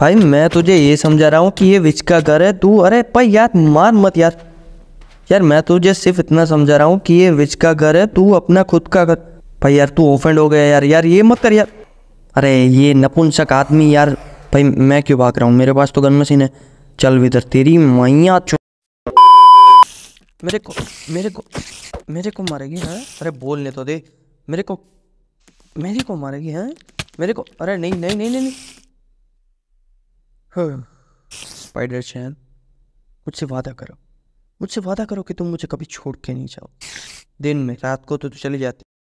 भाई मैं तुझे ये समझा रहा हूँ कि ये विच का घर है तू अरे भाई यार मार मत यार यार मैं तुझे सिर्फ इतना समझा रहा हूँ कि ये विच का घर है तू अपना खुद का घर भाई यार तू ऑफेंड हो गया यार यार ये मत कर यार अरे ये नपुंसक आदमी यार भाई मैं क्यों भाग रहा हूँ मेरे पास तो गन मशीन है चल विधर तेरी माइया मेरे को मेरे को मेरे को मारेगी है अरे बोलने तो दे मेरे को मेरे को मारेगी है मेरे को अरे नहीं नहीं नहीं नहीं, नहीं। स्पाइडर हाँ। चैन मुझसे वादा करो मुझसे वादा करो कि तुम मुझे कभी छोड़ के नहीं जाओ दिन में रात को तो तू चली जाती